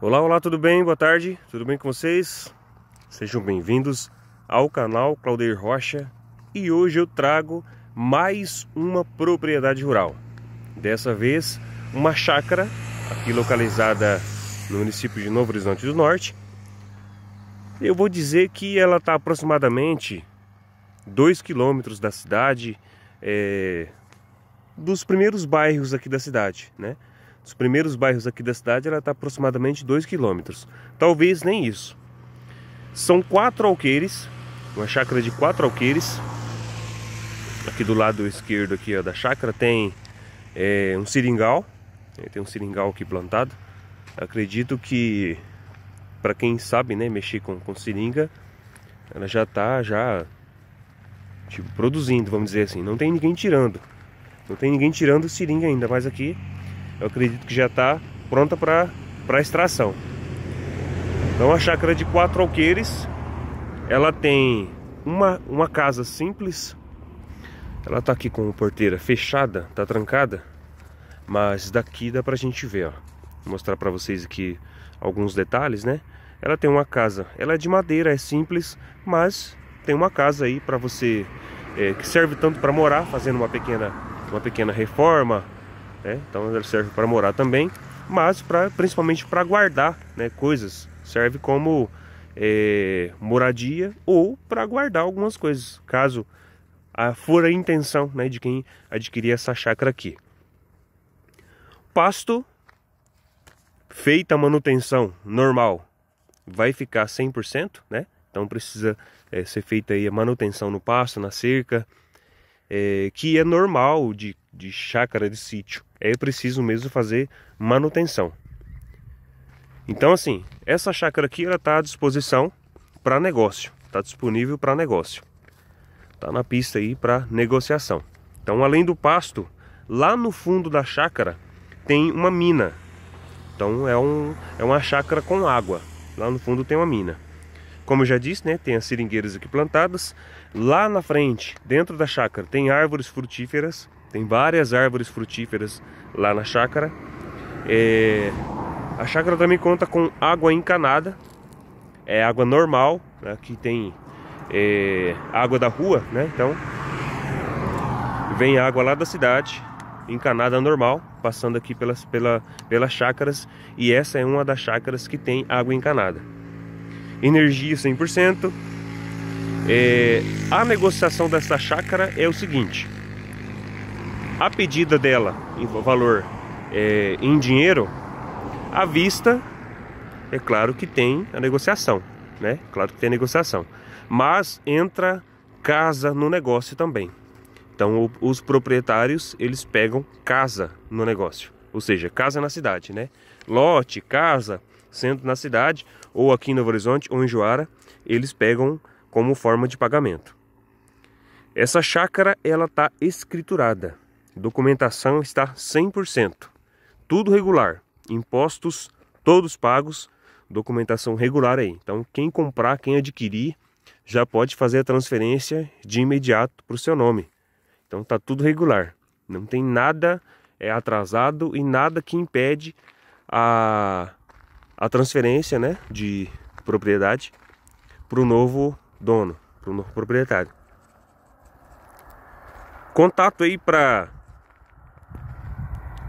Olá, olá, tudo bem? Boa tarde, tudo bem com vocês? Sejam bem-vindos ao canal Claudeir Rocha e hoje eu trago mais uma propriedade rural. Dessa vez, uma chácara aqui localizada no município de Novo Horizonte do Norte. Eu vou dizer que ela está aproximadamente 2 quilômetros da cidade, é, dos primeiros bairros aqui da cidade, né? Os primeiros bairros aqui da cidade ela está aproximadamente 2 km. Talvez nem isso. São quatro alqueires, uma chácara de quatro alqueires. Aqui do lado esquerdo aqui ó, da chácara tem é, um seringal. É, tem um seringal aqui plantado. Acredito que para quem sabe né, mexer com, com seringa, ela já está já tipo, produzindo, vamos dizer assim. Não tem ninguém tirando. Não tem ninguém tirando seringa ainda, mas aqui eu acredito que já está pronta para extração. Então a chácara de quatro alqueires, ela tem uma, uma casa simples, ela está aqui com porteira fechada, está trancada, mas daqui dá para a gente ver, ó. Vou mostrar para vocês aqui alguns detalhes, né? Ela tem uma casa, ela é de madeira, é simples, mas tem uma casa aí para você é, que serve tanto para morar, fazendo uma pequena, uma pequena reforma, né? Então ela serve para morar também, mas pra, principalmente para guardar né, coisas. Serve como é, moradia ou para guardar algumas coisas, caso a, for a intenção né, de quem adquirir essa chácara aqui. Pasto, feita a manutenção normal, vai ficar 100%, né? Então precisa é, ser feita aí a manutenção no pasto, na cerca, é, que é normal de, de chácara de sítio é preciso mesmo fazer manutenção. Então assim, essa chácara aqui ela está à disposição para negócio, está disponível para negócio, está na pista aí para negociação. Então além do pasto, lá no fundo da chácara tem uma mina. Então é, um, é uma chácara com água. Lá no fundo tem uma mina. Como eu já disse, né, tem as seringueiras aqui plantadas. Lá na frente, dentro da chácara, tem árvores frutíferas tem várias árvores frutíferas lá na chácara. É... A chácara também conta com água encanada. É água normal, Aqui né, que tem é... água da rua, né? Então vem água lá da cidade, encanada normal, passando aqui pelas, pela, pelas chácaras. E essa é uma das chácaras que tem água encanada. Energia 100%. É, a negociação dessa chácara é o seguinte: a pedida dela em valor é, em dinheiro, à vista, é claro que tem a negociação, né? Claro que tem a negociação, mas entra casa no negócio também. Então os proprietários eles pegam casa no negócio, ou seja, casa na cidade, né? Lote, casa, centro na cidade, ou aqui em Novo Horizonte ou em Joara, eles pegam como forma de pagamento. Essa chácara ela está escriturada documentação está 100%, tudo regular, impostos todos pagos, documentação regular aí. Então, quem comprar, quem adquirir, já pode fazer a transferência de imediato para o seu nome. Então, tá tudo regular, não tem nada é, atrasado e nada que impede a, a transferência né, de propriedade para o novo dono, para o novo proprietário. Contato aí para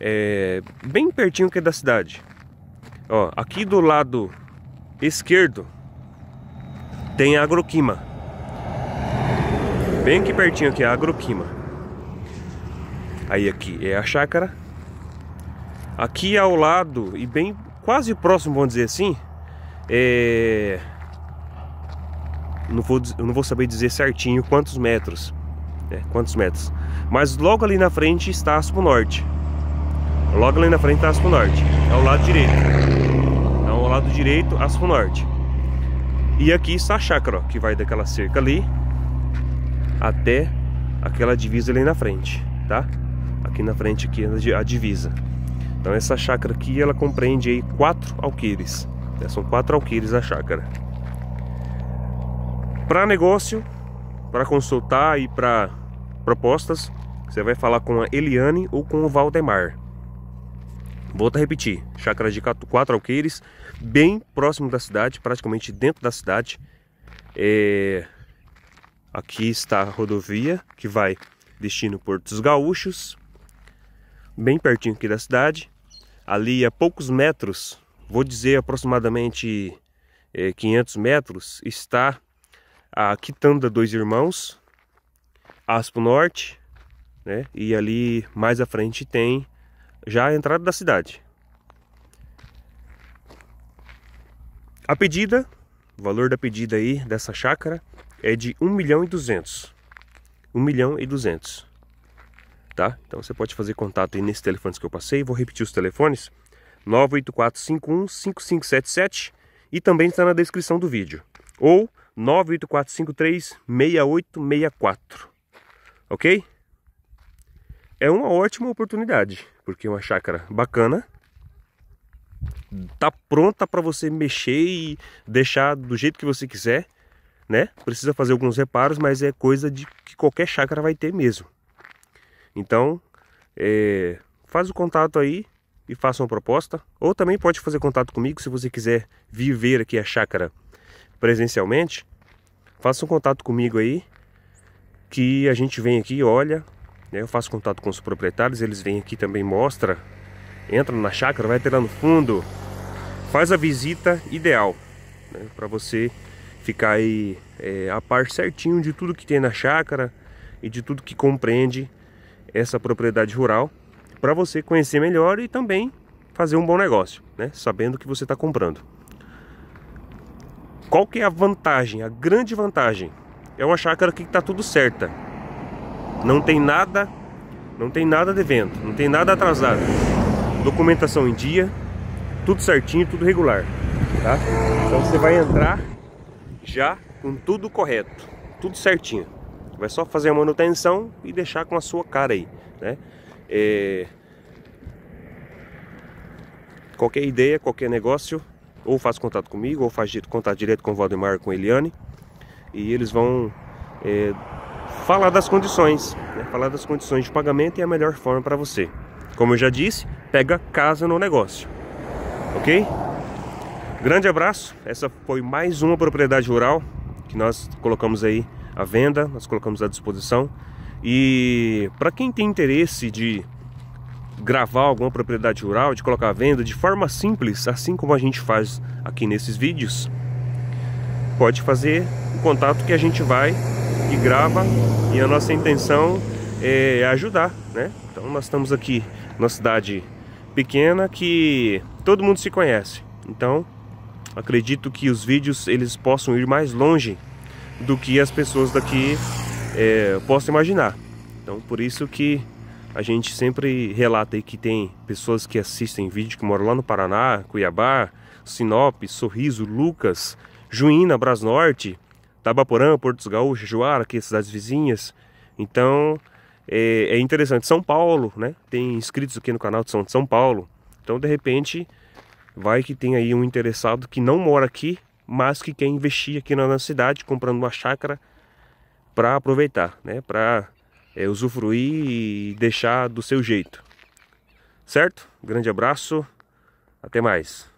é, bem pertinho aqui é da cidade. Ó, aqui do lado esquerdo tem a Agroquima. Bem aqui pertinho aqui, a Agroquima. Aí aqui é a chácara. Aqui ao lado e bem quase próximo, vamos dizer assim, é... Não vou, não vou saber dizer certinho quantos metros, é, quantos metros. Mas logo ali na frente está Aspo Norte. Logo ali na frente tá Aspo Norte. É o lado direito. Então, o lado direito, Aspo Norte. E aqui está a chácara, ó, que vai daquela cerca ali até aquela divisa ali na frente, tá? Aqui na frente aqui a divisa. Então essa chácara aqui, ela compreende aí quatro alqueires. Né? São quatro alqueires a chácara. Para negócio, para consultar e para propostas, você vai falar com a Eliane ou com o Valdemar. Volto a repetir, chácara de quatro alqueires, bem próximo da cidade, praticamente dentro da cidade. É... Aqui está a rodovia que vai destino Porto dos Gaúchos, bem pertinho aqui da cidade. Ali a poucos metros, vou dizer aproximadamente é, 500 metros, está a Quitanda Dois Irmãos, Aspo Norte, né? E ali mais à frente tem já a entrada da cidade. A pedida, o valor da pedida aí dessa chácara é de 1 milhão e 200. 1 milhão e 200. Tá? Então você pode fazer contato aí nesses telefones que eu passei. Vou repetir os telefones. 984515577 e também está na descrição do vídeo. Ou 984536864. Ok? É uma ótima oportunidade. Porque é uma chácara bacana. Tá pronta para você mexer e deixar do jeito que você quiser, né? Precisa fazer alguns reparos, mas é coisa de que qualquer chácara vai ter mesmo. Então, é, faz o contato aí e faça uma proposta. Ou também pode fazer contato comigo se você quiser viver aqui a chácara presencialmente. Faça um contato comigo aí que a gente vem aqui, olha, eu faço contato com os proprietários, eles vêm aqui também, mostra, entram na chácara, vai até lá no fundo, faz a visita ideal né, para você ficar aí é, a par certinho de tudo que tem na chácara e de tudo que compreende essa propriedade rural para você conhecer melhor e também fazer um bom negócio, né? Sabendo o que você está comprando. Qual que é a vantagem? A grande vantagem é uma chácara que está tudo certa. Não tem nada, não tem nada devendo, não tem nada atrasado. Documentação em dia, tudo certinho, tudo regular, tá? Então você vai entrar já com tudo correto, tudo certinho. Vai só fazer a manutenção e deixar com a sua cara aí, né? É... Qualquer ideia, qualquer negócio, ou faz contato comigo, ou faz contato direto com o Valdemar, com a Eliane, e eles vão é, falar das condições. Né? Falar das condições de pagamento é a melhor forma para você. Como eu já disse, pega casa no negócio. Ok? Grande abraço. Essa foi mais uma propriedade rural que nós colocamos aí à venda, nós colocamos à disposição. E para quem tem interesse de gravar alguma propriedade rural, de colocar à venda de forma simples, assim como a gente faz aqui nesses vídeos, pode fazer o contato que a gente vai que grava e a nossa intenção é ajudar, né? Então nós estamos aqui na cidade pequena que todo mundo se conhece. Então acredito que os vídeos eles possam ir mais longe do que as pessoas daqui é, possam imaginar. Então por isso que a gente sempre relata aí que tem pessoas que assistem vídeo que moram lá no Paraná, Cuiabá, Sinop, Sorriso, Lucas, Juína, Brasnorte, Tabaporã, Porto dos Gaúchos, Juara, aqui cidades vizinhas. Então é, é, interessante. São Paulo, né? Tem inscritos aqui no canal de são de São Paulo. Então de repente vai que tem aí um interessado que não mora aqui, mas que quer investir aqui na nossa cidade, comprando uma chácara para aproveitar, né? Para é, usufruir e deixar do seu jeito. Certo? Grande abraço. Até mais.